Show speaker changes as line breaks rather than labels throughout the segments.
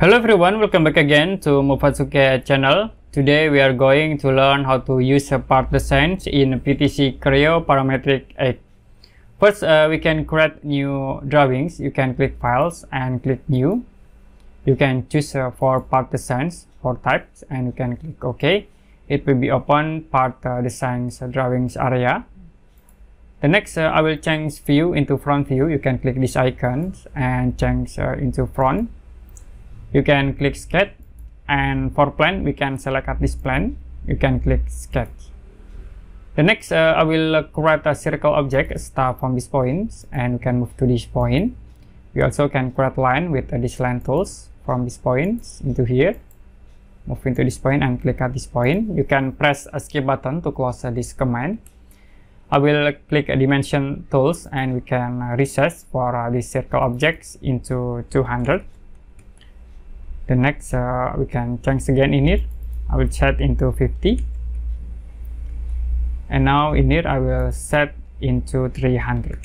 Hello everyone, welcome back again to Mufatsuke channel. Today we are going to learn how to use a part designs in PTC Creo Parametric 8. First, uh, we can create new drawings. You can click files and click new. You can choose uh, for part designs for types and you can click OK. It will be open part uh, designs uh, drawings area. The next, uh, I will change view into front view. You can click this icons and change uh, into front you can click sketch and for plan we can select at this plan you can click sketch the next uh, I will uh, create a circle object start from this point and we can move to this point we also can create line with uh, this line tools from this point into here move into this point and click at this point you can press escape button to close uh, this command I will uh, click dimension tools and we can uh, resize for this circle objects into 200 the next uh, we can change again in it I will set into 50 and now in here, I will set into 300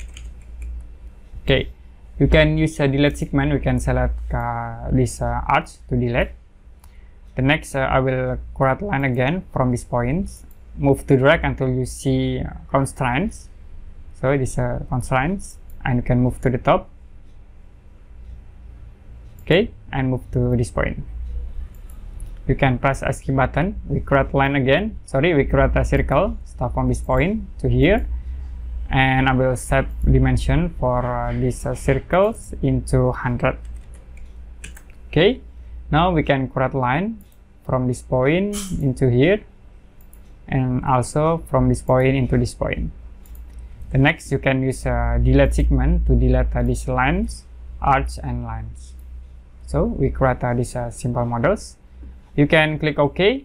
okay you can use a delete segment we can select uh, this uh, arch to delete the next uh, I will create line again from this points move to drag until you see constraints so it is a uh, constraints and you can move to the top okay and move to this point. You can press escape button, we create line again, sorry, we create a circle, start from this point to here, and I will set dimension for uh, these uh, circles into 100. Okay, now we can create line from this point into here, and also from this point into this point. The next, you can use uh, delete segment to delete uh, these lines, arch and lines. So we create uh, these uh, simple models. You can click OK.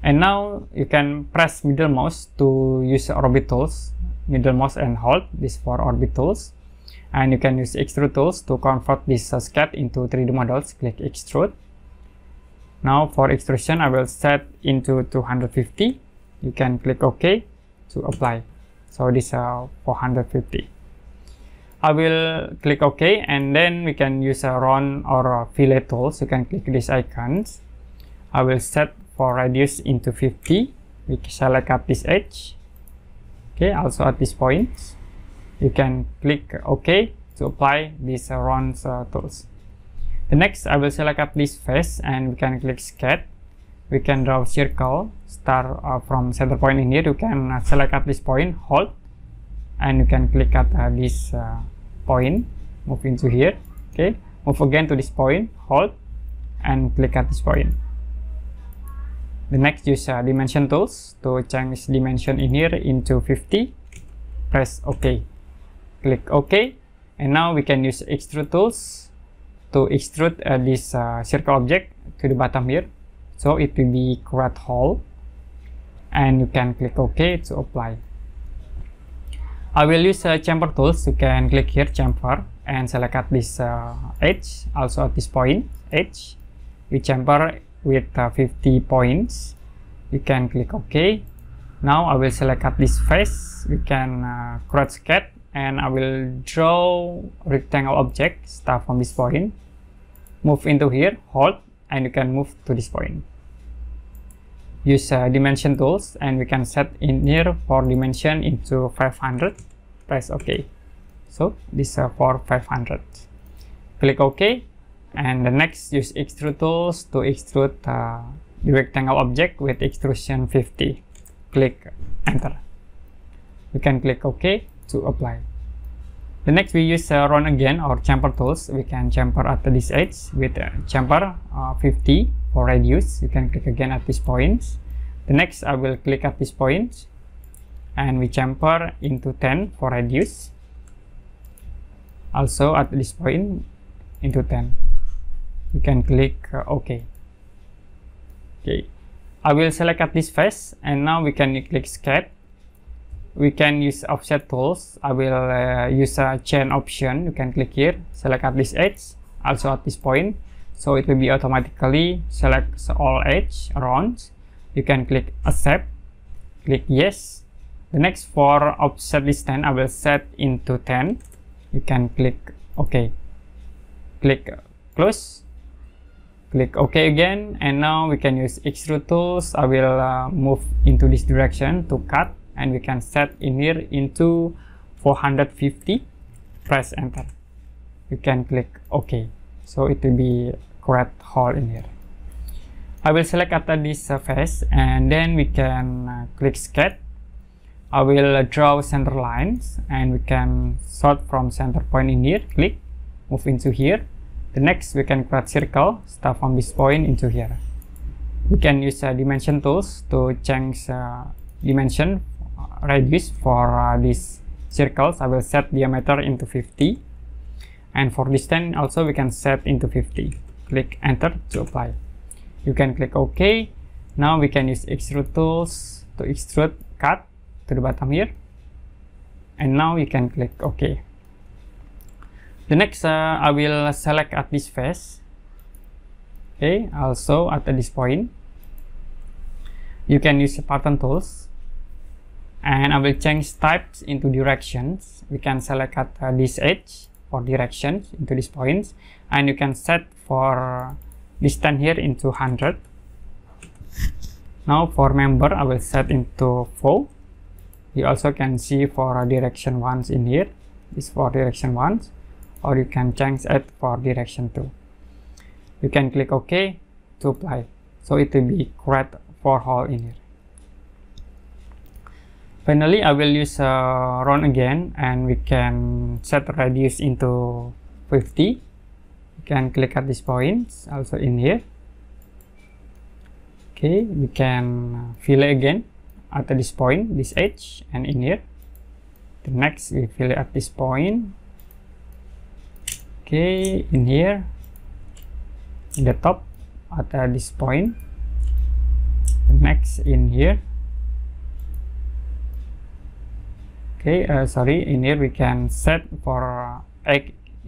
And now you can press middle mouse to use orbitals, middle mouse and hold this for orbitals. And you can use extrude tools to convert this uh, sketch into 3D models. Click extrude. Now for extrusion, I will set into 250. You can click OK to apply. So this is uh, 450. I will click OK and then we can use a run or a fillet tools. You can click these icons. I will set for radius into 50. We select at this edge. Okay, also at this point. You can click OK to apply these run uh, tools. The next, I will select at this face and we can click sketch. We can draw circle, start uh, from center point in here. You can select at this point, hold, and you can click at uh, this uh, point move into here okay move again to this point hold and click at this point the next use uh, dimension tools to change dimension in here into 50 press ok click ok and now we can use extrude tools to extrude uh, this uh, circle object to the bottom here so it will be quite hole. and you can click ok to apply I will use a uh, chamfer tools. You can click here chamfer and select at this uh, edge, also at this point edge. You chamfer with uh, 50 points. You can click OK. Now I will select at this face. We can uh, cross cut and I will draw rectangle object start from this point. Move into here, hold, and you can move to this point use uh, dimension tools and we can set in here for dimension into 500 press ok so this uh, for 500 click ok and the next use extrude tools to extrude uh, the rectangle object with extrusion 50 click enter we can click ok to apply the next we use uh, run again or chamfer tools we can chamfer at this edge with uh, chamfer uh, 50 for radius you can click again at this point. the next i will click at this point, and we chamfer into 10 for radius also at this point into 10 you can click uh, ok okay i will select at this face and now we can click sketch we can use offset tools i will uh, use a chain option you can click here select at this edge also at this point so it will be automatically select all edge around you can click accept click yes the next for offset distance i will set into 10 you can click ok click close click ok again and now we can use extrude tools i will uh, move into this direction to cut and we can set in here into 450 press enter you can click ok so it will be correct hole in here I will select after this surface and then we can uh, click sketch I will draw center lines and we can sort from center point in here click move into here the next we can create circle start from this point into here we can use uh, dimension tools to change uh, dimension uh, radius for these circles I will set diameter into 50 and for distance also we can set into 50 click enter to apply you can click ok now we can use extrude tools to extrude cut to the bottom here and now you can click ok the next uh, i will select at this face okay also at this point you can use pattern tools and I will change types into directions we can select at uh, this edge for directions into these points and you can set for distance here into 100 now for member i will set into four. you also can see for direction ones in here is for direction ones or you can change it for direction two you can click ok to apply so it will be correct for hole in here finally i will use uh, run again and we can set radius into 50 you can click at this point, also in here okay we can uh, fill it again at this point this edge and in here the next we fill at this point okay in here in the top at uh, this point the next in here okay uh, sorry in here we can set for uh,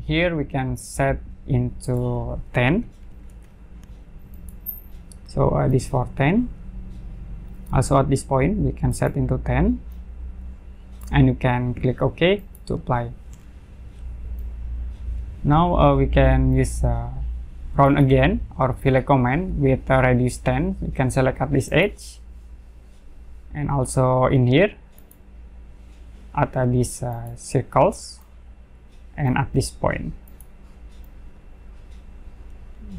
here we can set into 10 so uh, this for 10 also at this point we can set into 10 and you can click ok to apply now uh, we can use uh, round again or fillet command with uh, radius 10 you can select at this edge and also in here at uh, these uh, circles and at this point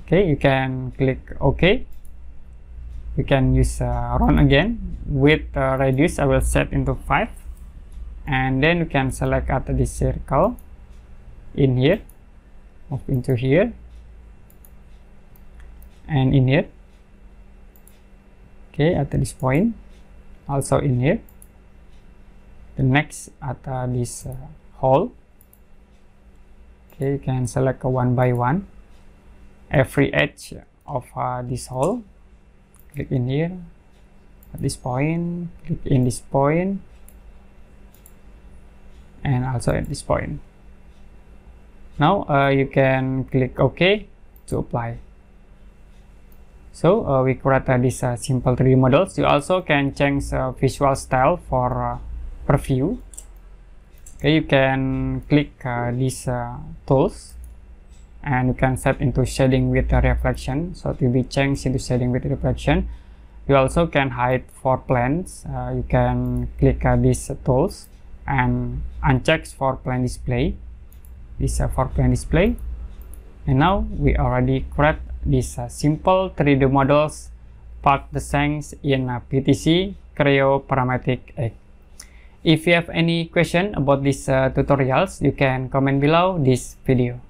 okay you can click ok you can use uh, run again with uh, radius i will set into 5 and then you can select at this circle in here move into here and in here okay at this point also in here the next at uh, this uh, hole okay you can select one by one every edge of uh, this hole click in here at this point click in this point and also at this point now uh, you can click ok to apply so uh, we create uh, this uh, simple 3d models you also can change uh, visual style for preview okay you can click these tools and you can set into shading with reflection so it will be changed into shading with reflection you also can hide for plans uh, you can click uh, these tools and uncheck for plan display this uh, for plan display and now we already create these uh, simple 3d models part the things in uh, ptc creo parametric egg if you have any question about these uh, tutorials you can comment below this video